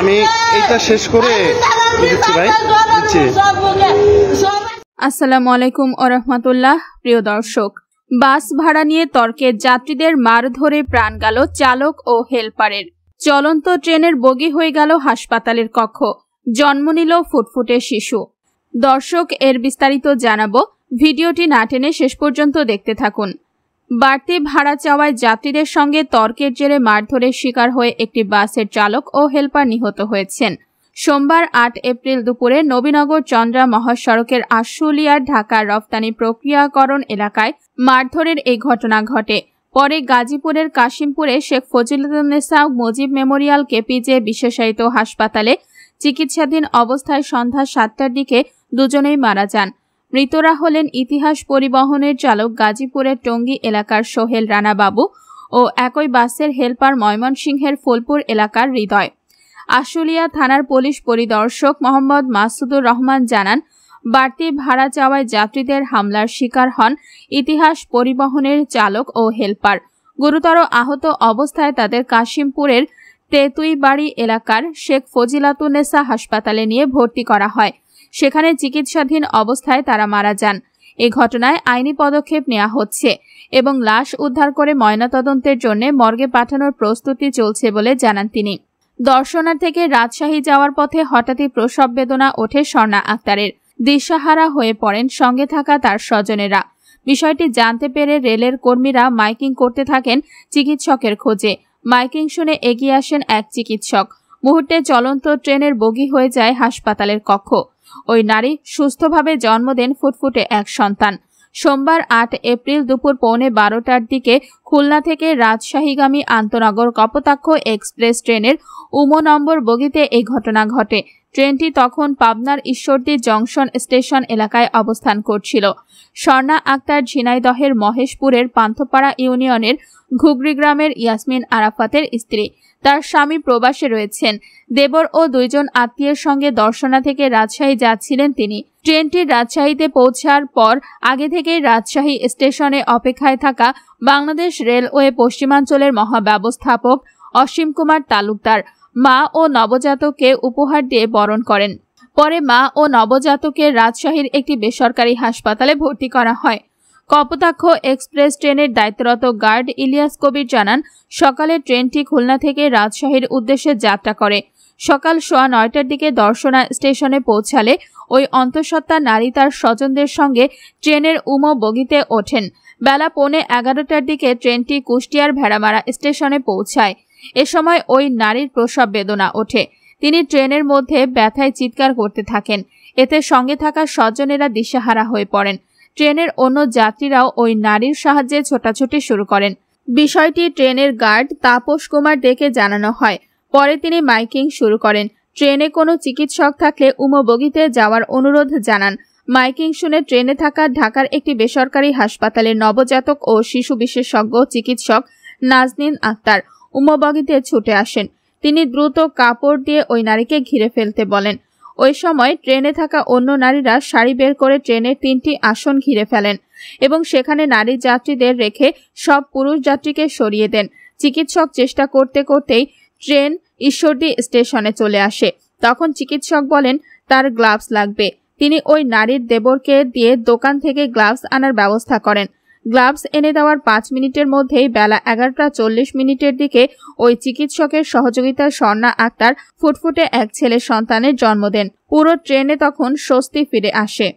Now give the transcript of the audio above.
আমি এটা শেষ করে দিচ্ছি ভাই দিচ্ছি আসসালামু আলাইকুম ওরহমতুল্লাহ প্রিয় দর্শক বাস ভাড়া নিয়ে তর্কে যাত্রীদের মার ধরে প্রাণ গেল চালক ও হেলপারের চলন্ত ট্রেনের বগি হয়ে গেল হাসপাতালের কক্ষ জন্ম নিল ফুটফুটে শিশু দর্শক এর বিস্তারিত জানাবো ভিডিওটি না টেনে শেষ পর্যন্ত দেখতে থাকুন বাড়তি ভাড়া চাওয়ায় যাত্রীদের সঙ্গে তর্কের জেরে মারধরের শিকার হয়ে একটি বাসের চালক ও হেলপার নিহত হয়েছেন সোমবার আট এপ্রিল দুপুরে নবীনগর চন্দ্রা মহাসড়কের আশুলিয়ার ঢাকা রফতানি প্রক্রিয়াকরণ এলাকায় মারধরের এই ঘটনা ঘটে পরে গাজীপুরের কাশিমপুরে শেখ ফজিলুন্নেসা মুজিব মেমোরিয়াল কেপিজে বিশেষায়িত হাসপাতালে চিকিৎসাধীন অবস্থায় সন্ধ্যা সাতটার দিকে দুজনেই মারা যান মৃতরা হলেন ইতিহাস পরিবহনের চালক গাজীপুরের টঙ্গী এলাকার সোহেল রানা বাবু ও একই বাসের হেলপার ময়মনসিংহের ফুলপুর এলাকার হৃদয় আশুলিয়া থানার পুলিশ পরিদর্শক মোহাম্মদ মাসুদুর রহমান জানান বাড়তি ভাড়া চাওয়ায় যাত্রীদের হামলার শিকার হন ইতিহাস পরিবহনের চালক ও হেলপার গুরুতর আহত অবস্থায় তাদের কাশিমপুরের তেতুইবাড়ি এলাকার শেখ ফজিলাতুনেসা হাসপাতালে নিয়ে ভর্তি করা হয় সেখানে চিকিৎসাধীন অবস্থায় তারা মারা যান এ ঘটনায় আইনি পদক্ষেপ নেওয়া হচ্ছে এবং লাশ উদ্ধার করে ময়নাতদন্তের জন্য মর্গে পাঠানোর প্রস্তুতি চলছে বলে জানান তিনি দর্শনার থেকে রাজশাহী যাওয়ার পথে হঠাৎই প্রসব বেদনা ওঠে স্বর্ণা আক্তারের দিশাহারা হয়ে পড়েন সঙ্গে থাকা তার স্বজনেরা বিষয়টি জানতে পেরে রেলের কর্মীরা মাইকিং করতে থাকেন চিকিৎসকের খোঁজে মাইকিং শুনে এগিয়ে আসেন এক চিকিৎসক মুহূর্তে চলন্ত ট্রেনের বগি হয়ে যায় হাসপাতালের কক্ষ ওই নারী সুস্থভাবে জন্ম দেন ফুটফুটে এক সন্তান সোমবার আট এপ্রিল দুপুর পৌনে বারোটার দিকে খুলনা থেকে রাজশাহীগামী আন্তনগর কপোতাক্ষ এক্সপ্রেস ট্রেনের উম নম্বর বগিতে এই ঘটনা ঘটে ট্রেনটি তখন পাবনার ঈশ্বরদী জংশন স্টেশন এলাকায় অবস্থান করছিল স্বর্ণা আক্তার ঝিনাইদহের মহেশপুরের পান্থপাড়া ইউনিয়নের ঘুগরি গ্রামের ইয়াসমিন আরাফাতের স্ত্রী তার স্বামী প্রবাসে রয়েছেন দেবর ও দুইজন আত্মীয়ের সঙ্গে দর্শনা থেকে রাজশাহী যাচ্ছিলেন তিনি ট্রেনটি রাজশাহীতে পৌঁছার পর আগে থেকেই রাজশাহী স্টেশনে অপেক্ষায় থাকা বাংলাদেশ রেলওয়ে পশ্চিমাঞ্চলের মহাব্যবস্থাপক অসীম কুমার তালুকদার মা ও নবজাতককে উপহার দিয়ে বরণ করেন পরে মা ও নবজাতকের রাজশাহীর একটি বেসরকারি হাসপাতালে ভর্তি করা হয় কপোতাক্ষ এক্সপ্রেস ট্রেনের দায়িত্বরত গার্ড ইলিয়াস কবির জানান সকালে ট্রেনটি খুলনা থেকে রাজশাহীর উদ্দেশ্যে যাত্রা করে সকাল সোয়া নয়টার দিকে দর্শনা স্টেশনে পৌঁছালে ওই অন্তঃসত্ত্বা নারী তার স্বজনদের সঙ্গে ট্রেনের উমো বগিতে ওঠেন বেলা পৌনে এগারোটার দিকে ট্রেনটি কুষ্টিয়ার ভেড়ামারা স্টেশনে পৌঁছায় এ সময় ওই নারীর প্রসব বেদনা ওঠে তিনি ট্রেনের মধ্যে ব্যথায় চিৎকার করতে থাকেন এতে সঙ্গে থাকা স্বজনেরা দিশেহারা হয়ে পড়েন ট্রেনের অন্য যাত্রীরাও ওই নারীর সাহায্যে ছোটাছুটি শুরু করেন বিষয়টি ট্রেনের গার্ড তাপস কুমার ডেকে জানানো হয় পরে তিনি মাইকিং শুরু করেন ট্রেনে কোনো চিকিৎসক থাকলে উমবগিতে যাওয়ার অনুরোধ জানান মাইকিং শুনে ট্রেনে থাকা ঢাকার একটি বেসরকারি হাসপাতালের নবজাতক ও শিশু বিশেষজ্ঞ চিকিৎসক নাজনিন আক্তার উমাবাগিতে ছুটে আসেন তিনি দ্রুত কাপড় দিয়ে ওই নারীকে ঘিরে ফেলতে বলেন ওই সময় ট্রেনে থাকা অন্য নারীরা শাড়ি বের করে ট্রেনের তিনটি আসন ঘিরে ফেলেন এবং সেখানে নারী যাত্রীদের রেখে সব পুরুষ যাত্রীকে সরিয়ে দেন চিকিৎসক চেষ্টা করতে করতেই ট্রেন ঈশ্বরদী স্টেশনে চলে আসে তখন চিকিৎসক বলেন তার গ্লাভস লাগবে তিনি ওই নারীর দেবরকে দিয়ে দোকান থেকে গ্লাভস আনার ব্যবস্থা করেন গ্লাভস এনে দেওয়ার পাঁচ মিনিটের মধ্যেই বেলা এগারোটা চল্লিশ মিনিটের দিকে ওই চিকিৎসকের সহযোগিতায় স্বর্ণা আক্তার ফুটফুটে এক ছেলে সন্তানের জন্ম দেন পুরো ট্রেনে তখন স্বস্তি ফিরে আসে